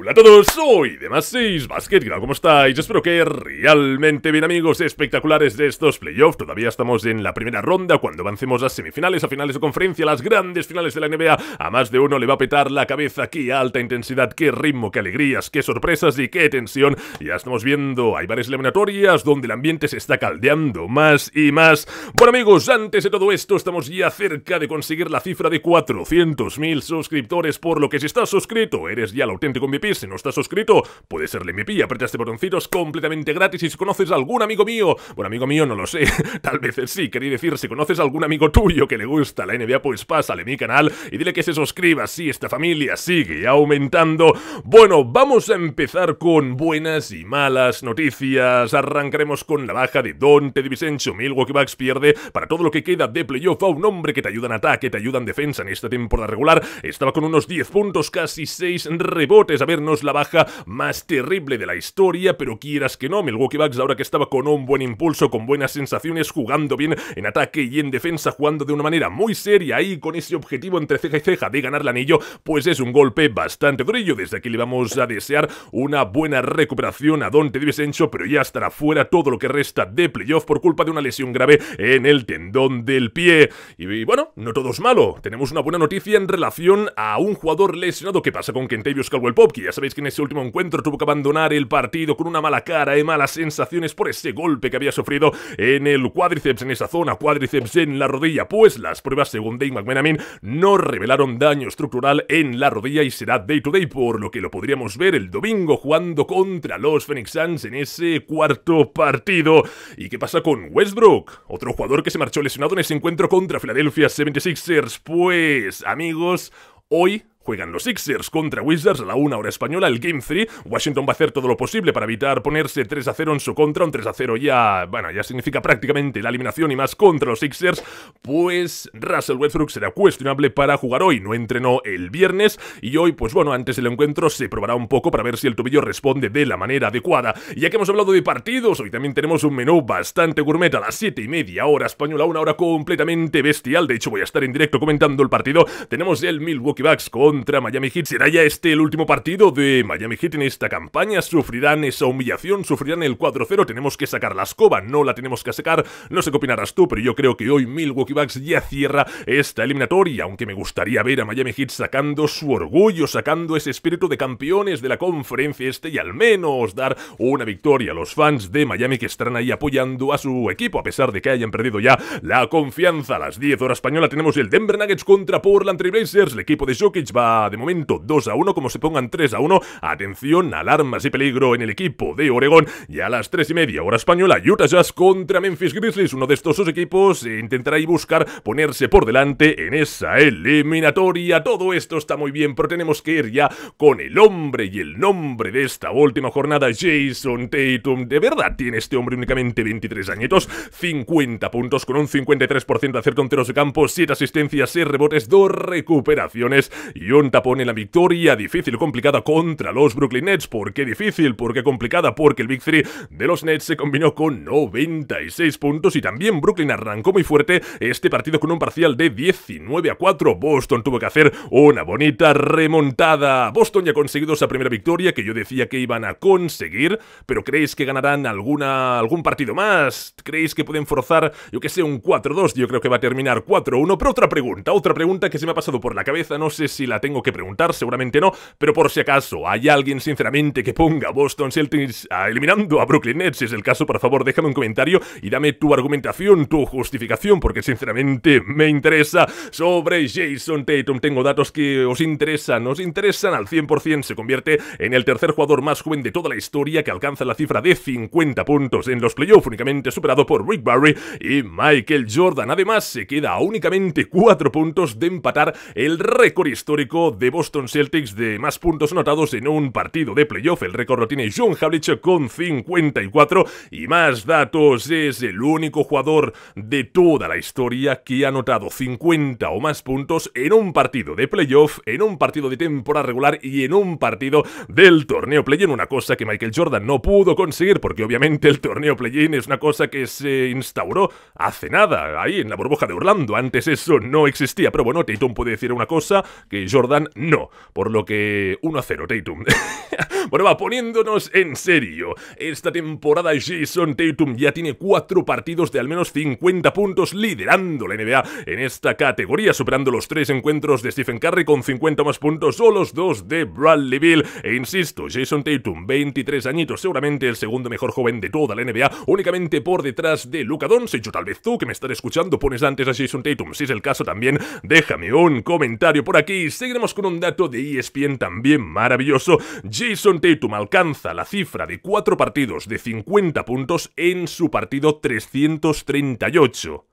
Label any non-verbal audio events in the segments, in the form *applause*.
Hola a todos, soy TheMas6Basket Basket, ¿cómo estáis? Espero que realmente bien amigos espectaculares de estos playoffs Todavía estamos en la primera ronda cuando avancemos a semifinales, a finales de conferencia, las grandes finales de la NBA A más de uno le va a petar la cabeza, qué alta intensidad, qué ritmo, qué alegrías, qué sorpresas y qué tensión Ya estamos viendo, hay varias eliminatorias donde el ambiente se está caldeando más y más Bueno amigos, antes de todo esto estamos ya cerca de conseguir la cifra de 400.000 suscriptores Por lo que si estás suscrito eres ya el auténtico MVP si no estás suscrito. Puedes serle mi pilla, aprieta este botoncito, es completamente gratis. Y si conoces algún amigo mío, bueno, amigo mío no lo sé, *laughs* tal vez sí, quería decir, si conoces algún amigo tuyo que le gusta la NBA, pues pásale mi canal y dile que se suscriba. Si esta familia sigue aumentando. Bueno, vamos a empezar con buenas y malas noticias. Arrancaremos con la baja de Dante DiVincenzo. Milwaukee Bucks pierde para todo lo que queda de playoff a un hombre que te ayuda en ataque, te ayuda en defensa en esta temporada regular. Estaba con unos 10 puntos, casi 6 rebotes. A ver la baja más terrible de la historia, pero quieras que no, Milwaukee Bucks ahora que estaba con un buen impulso, con buenas sensaciones, jugando bien en ataque y en defensa, jugando de una manera muy seria y con ese objetivo entre ceja y ceja de ganar el anillo, pues es un golpe bastante durillo. Desde aquí le vamos a desear una buena recuperación a Dante DiVincenzo, pero ya estará fuera todo lo que resta de playoff por culpa de una lesión grave en el tendón del pie. Y, bueno, no todo es malo. Tenemos una buena noticia en relación a un jugador lesionado ¿Qué pasa con Kentavious Caldwell Pop, sabéis que en ese último encuentro tuvo que abandonar el partido con una mala cara y malas sensaciones por ese golpe que había sufrido en el cuádriceps, en esa zona, cuádriceps en la rodilla. Pues las pruebas, según Dave McMenamin, no revelaron daño estructural en la rodilla y será day to day, por lo que lo podríamos ver el domingo jugando contra los Phoenix Suns en ese cuarto partido. ¿Y qué pasa con Westbrook? Otro jugador que se marchó lesionado en ese encuentro contra Philadelphia 76ers. Pues, amigos, hoy Juegan los Sixers contra Wizards a la 1 hora española, el Game 3. Washington va a hacer todo lo posible para evitar ponerse 3 a 0 en su contra. Un 3 a 0 ya, bueno, ya significa prácticamente la eliminación y más contra los Sixers. Pues Russell Westbrook será cuestionable para jugar hoy. No entrenó el viernes y hoy, pues bueno, antes del encuentro se probará un poco para ver si el tobillo responde de la manera adecuada. Ya que hemos hablado de partidos, hoy también tenemos un menú bastante gourmet a las 7 y media hora española, una hora completamente bestial. De hecho, voy a estar en directo comentando el partido. Tenemos el Milwaukee Bucks con contra Miami Heat. ¿Será ya este el último partido de Miami Heat en esta campaña? ¿Sufrirán esa humillación? ¿Sufrirán el 4-0? Tenemos que sacar la escoba, no la tenemos que sacar. No sé qué opinarás tú, pero yo creo que hoy Milwaukee Bucks ya cierra esta eliminatoria, aunque me gustaría ver a Miami Heat sacando su orgullo, sacando ese espíritu de campeones de la conferencia este y al menos dar una victoria a los fans de Miami que estarán ahí apoyando a su equipo, a pesar de que hayan perdido ya la confianza. A las 10 horas española tenemos el Denver Nuggets contra Portland Trailblazers, el equipo de Jokic de momento 2 a 1, como se pongan 3 a 1. Atención, alarmas y peligro en el equipo de Oregón. Y a las 3 y media, hora española, Utah Jazz contra Memphis Grizzlies. Uno de estos dos equipos intentará y buscar ponerse por delante en esa eliminatoria. Todo esto está muy bien, pero tenemos que ir ya con el hombre y el nombre de esta última jornada, Jason Tatum. De verdad tiene este hombre únicamente 23 añitos, 50 puntos con un 53% de acierto en de campo, 7 asistencias, 6 rebotes, 2 recuperaciones y tapón pone la victoria difícil complicada contra los Brooklyn Nets. ¿Por qué difícil? ¿Por qué complicada? Porque el Big Three de los Nets se combinó con 96 puntos y también Brooklyn arrancó muy fuerte este partido con un parcial de 19 a 4. Boston tuvo que hacer una bonita remontada. Boston ya ha conseguido esa primera victoria que yo decía que iban a conseguir, pero ¿creéis que ganarán alguna, algún partido más? ¿Creéis que pueden forzar, yo que sé, un 4-2? Yo creo que va a terminar 4-1. Pero otra pregunta, otra pregunta que se me ha pasado por la cabeza, no sé si la tengo que preguntar, seguramente no, pero por si acaso hay alguien sinceramente que ponga Boston Celtics ah, eliminando a Brooklyn Nets, si es el caso, por favor déjame un comentario y dame tu argumentación, tu justificación, porque sinceramente me interesa sobre Jason Tatum, tengo datos que os interesan, os interesan al 100%, se convierte en el tercer jugador más joven de toda la historia que alcanza la cifra de 50 puntos en los playoffs, únicamente superado por Rick Barry y Michael Jordan, además se queda a únicamente 4 puntos de empatar el récord histórico de Boston Celtics de más puntos anotados en un partido de playoff. El récord lo tiene John Havlicek con 54 y más datos. Es el único jugador de toda la historia que ha anotado 50 o más puntos en un partido de playoff, en un partido de temporada regular y en un partido del torneo play-in. Una cosa que Michael Jordan no pudo conseguir porque obviamente el torneo play-in es una cosa que se instauró hace nada, ahí en la burbuja de Orlando. Antes eso no existía, pero bueno, Tatum puede decir una cosa que yo Jordan, no. Por lo que 1 0, Tatum. *laughs* bueno, va, poniéndonos en serio. Esta temporada Jason Tatum ya tiene cuatro partidos de al menos 50 puntos, liderando la NBA en esta categoría, superando los tres encuentros de Stephen Curry con 50 más puntos o los dos de Bradley Bill. E insisto, Jason Tatum, 23 añitos, seguramente el segundo mejor joven de toda la NBA, únicamente por detrás de Luka Doncic. yo tal vez tú que me estás escuchando pones antes a Jason Tatum. Si es el caso también, déjame un comentario por aquí seguiremos con un dato de ESPN también maravilloso. Jason Tatum alcanza la cifra de 4 partidos de 50 puntos en su partido 338.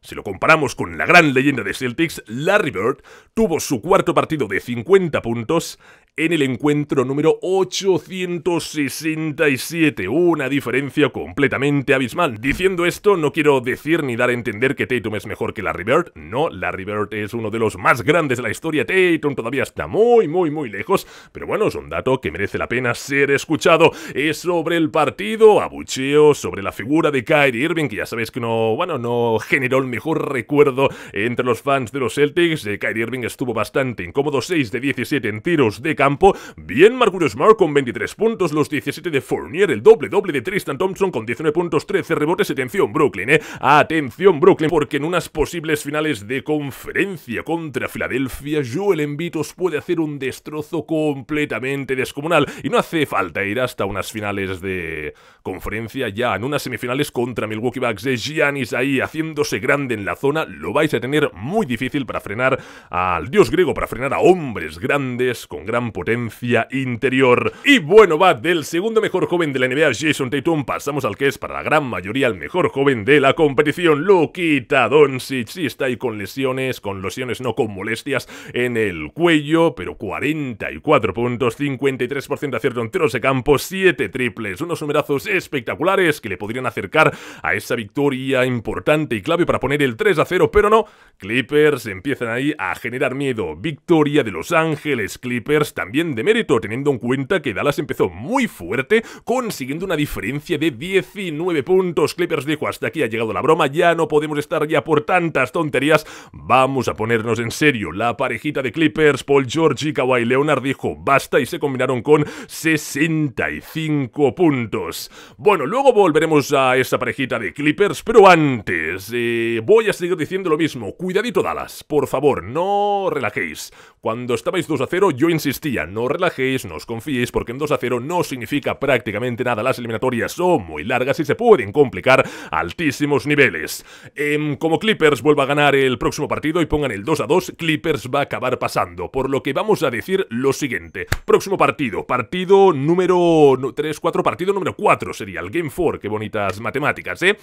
Si lo comparamos con la gran leyenda de Celtics, Larry Bird tuvo su cuarto partido de 50 puntos en el encuentro número 867. Una diferencia completamente abismal. Diciendo esto, no quiero decir ni dar a entender que Tatum es mejor que Larry Bird. No, Larry Bird es uno de los más grandes de la historia. Tatum todavía está muy, muy, muy lejos. Pero bueno, es un dato que merece la pena ser escuchado. Es sobre el partido, abucheo, sobre la figura de Kyrie Irving, que ya sabéis que no, bueno, no generó el mejor recuerdo entre los fans de los Celtics. Eh, Kyrie Irving estuvo bastante incómodo, 6 de 17 en tiros de campo. Bien, Marcus Smart con 23 puntos, los 17 de Fournier, el doble-doble de Tristan Thompson con 19 puntos, 13 rebotes. Atención, Brooklyn, ¿eh? Atención, Brooklyn, porque en unas posibles finales de conferencia contra Filadelfia, Joel Embiid os puede hacer un destrozo completamente descomunal. Y no hace falta ir hasta unas finales de conferencia ya, en unas semifinales contra Milwaukee Bucks de Giannis ahí haciéndose grande en la zona. Lo vais a tener muy difícil para frenar al dios griego, para frenar a hombres grandes con gran potencia interior. Y bueno, va del segundo mejor joven de la NBA, Jason Tatum, pasamos al que es para la gran mayoría el mejor joven de la competición, Luquita Doncic. Sí, está ahí con lesiones, con lesiones no con molestias en el cuello, pero 44 puntos, 53% de acierto en tiros de campo, 7 triples, unos numerazos espectaculares que le podrían acercar a esa victoria importante y clave para poner el 3 a 0, pero no, Clippers empiezan ahí a generar miedo. Victoria de Los Ángeles Clippers también de mérito, teniendo en cuenta que Dallas empezó muy fuerte, consiguiendo una diferencia de 19 puntos. Clippers dijo, hasta aquí ha llegado la broma, ya no podemos estar ya por tantas tonterías, vamos a ponernos en serio. La parejita de Clippers, Paul George y Kawhi Leonard dijo, basta, y se combinaron con 65 puntos. Bueno, luego volveremos a esa parejita de Clippers, pero antes, eh, voy a seguir diciendo lo mismo. Cuidadito Dallas, por favor, no relajéis. Cuando estabais 2 a 0, yo insistí no relajéis, no os confiéis, porque en 2 a 0 no significa prácticamente nada. Las eliminatorias son muy largas y se pueden complicar altísimos niveles. Em, como Clippers vuelva a ganar el próximo partido y pongan el 2 a 2, Clippers va a acabar pasando. Por lo que vamos a decir lo siguiente. Próximo partido, partido número 3, 4, partido número 4 sería el Game 4. Qué bonitas matemáticas, ¿eh?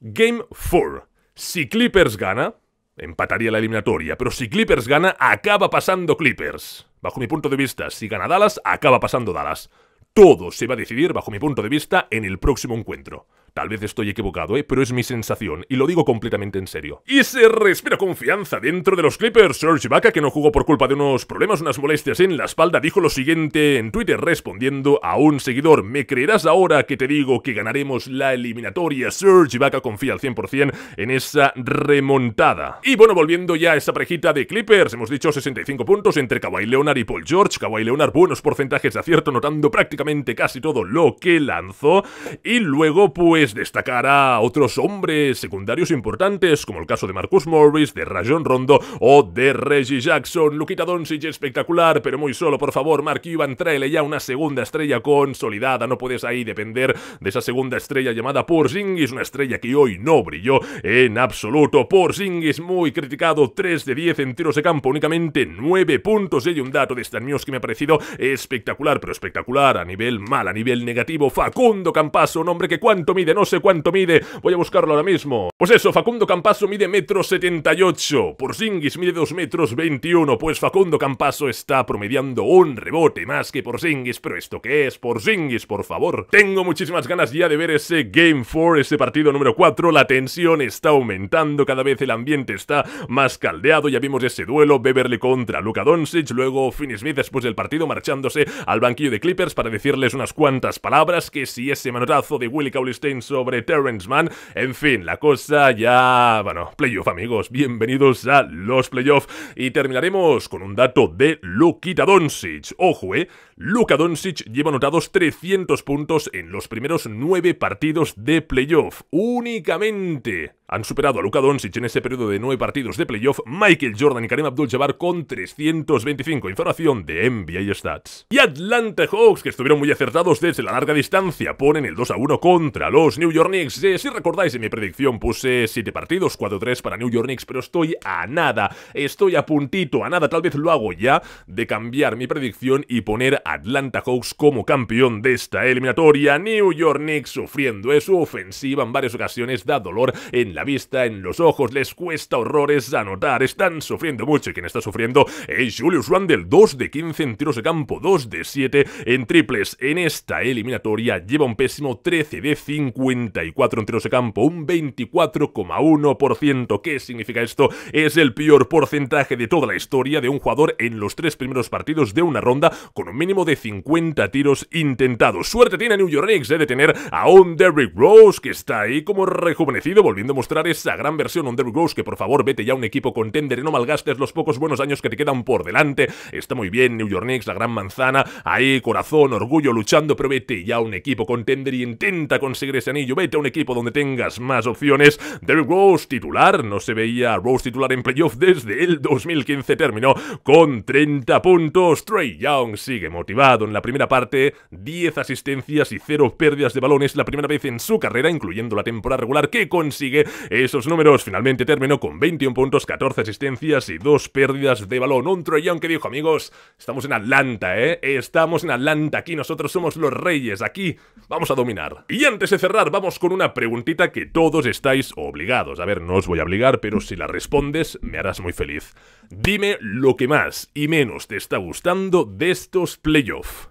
Game 4. Si Clippers gana, empataría la eliminatoria, pero si Clippers gana, acaba pasando Clippers. Bajo mi punto de vista, si gana Dallas, acaba pasando Dallas. Todo se va a decidir, bajo mi punto de vista, en el próximo encuentro. Tal vez estoy equivocado, ¿eh? pero es mi sensación, y lo digo completamente en serio. Y se respira confianza dentro de los Clippers. Serge Ibaka, que no jugó por culpa de unos problemas, unas molestias en la espalda, dijo lo siguiente en Twitter respondiendo a un seguidor. ¿Me creerás ahora que te digo que ganaremos la eliminatoria? Serge Ibaka confía al 100% en esa remontada. Y bueno, volviendo ya a esa parejita de Clippers, hemos dicho 65 puntos entre Kawhi Leonard y Paul George. Kawhi Leonard, buenos porcentajes de acierto, notando prácticamente casi todo lo que lanzó. Y luego, pues... Destacar destacará a otros hombres secundarios importantes, como el caso de Marcus Morris, de Rajon Rondo o de Reggie Jackson. Luquita Doncic espectacular, pero muy solo, por favor, Mark Ivan, tráele ya una segunda estrella consolidada. No puedes ahí depender de esa segunda estrella llamada Porzingis, una estrella que hoy no brilló en absoluto. Porzingis muy criticado, 3 de 10 en tiros de campo, únicamente 9 puntos. Y un dato de Stan news que me ha parecido espectacular, pero espectacular a nivel mal, a nivel negativo. Facundo Campaso, un hombre que cuánto mide no sé cuánto mide. Voy a buscarlo ahora mismo. Pues eso, Facundo Campaso mide metro 78. Porzingis mide 2 metros 21. Pues Facundo Campaso está promediando un rebote más que Porzingis. Pero ¿esto qué es? Porzingis, por favor. Tengo muchísimas ganas ya de ver ese Game 4, ese partido número 4. La tensión está aumentando. Cada vez el ambiente está más caldeado. Ya vimos ese duelo. Beverly contra Luka Doncic. Luego Finney Smith después del partido marchándose al banquillo de Clippers para decirles unas cuantas palabras. Que si ese manotazo de Willie cauley sobre Terrence Mann. En fin, la cosa ya... Bueno, playoff amigos, bienvenidos a los playoffs. Y terminaremos con un dato de Luquita Doncic. Ojo, eh. Luka Doncic lleva anotados 300 puntos en los primeros 9 partidos de playoff. Únicamente han superado a Luka Doncic en ese periodo de 9 partidos de playoff Michael Jordan y Karim Abdul-Jabbar con 325. Información de NBA Stats. Y Atlanta Hawks, que estuvieron muy acertados desde la larga distancia, ponen el 2 a 1 contra los New York Knicks. Eh, si recordáis, en mi predicción puse 7 partidos, 4-3 para New York Knicks, pero estoy a nada, estoy a puntito, a nada, tal vez lo hago ya, de cambiar mi predicción y poner a Atlanta Hawks como campeón de esta eliminatoria, New York Knicks sufriendo es su ofensiva en varias ocasiones, da dolor en la vista, en los ojos, les cuesta horrores anotar, están sufriendo mucho y quien está sufriendo es Julius Randle, 2 de 15 en tiros de campo, 2 de 7 en triples en esta eliminatoria, lleva un pésimo 13 de 54 en tiros de campo, un 24,1%, ¿qué significa esto? Es el peor porcentaje de toda la historia de un jugador en los tres primeros partidos de una ronda con un mínimo de 50 tiros intentados. Suerte tiene New York Knicks de detener a un Derrick Rose, que está ahí como rejuvenecido, volviendo a mostrar esa gran versión un Derrick Rose, que por favor vete ya a un equipo contender y no malgastes los pocos buenos años que te quedan por delante. Está muy bien New York Knicks, la gran manzana, ahí corazón, orgullo, luchando, pero vete ya a un equipo contender y intenta conseguir ese anillo. Vete a un equipo donde tengas más opciones. Derrick Rose titular, no se veía Rose titular en playoff desde el 2015, terminó con 30 puntos. Trey Young sigue motivado. En la primera parte, 10 asistencias y 0 pérdidas de balones, la primera vez en su carrera, incluyendo la temporada regular, que consigue esos números. Finalmente terminó con 21 puntos, 14 asistencias y 2 pérdidas de balón. Un Troy que dijo, amigos, estamos en Atlanta, ¿eh? Estamos en Atlanta, aquí nosotros somos los reyes, aquí vamos a dominar. Y antes de cerrar, vamos con una preguntita que todos estáis obligados. A ver, no os voy a obligar, pero si la respondes, me harás muy feliz. Dime lo que más y menos te está gustando de estos planes playoff.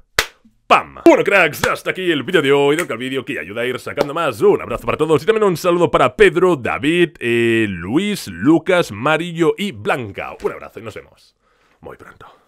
¡Pam! Bueno, cracks, hasta aquí el vídeo de hoy. Que el vídeo que ayuda a ir sacando más. Un abrazo para todos y también un saludo para Pedro, David, eh, Luis, Lucas, Marillo y Blanca. Un abrazo y nos vemos muy pronto.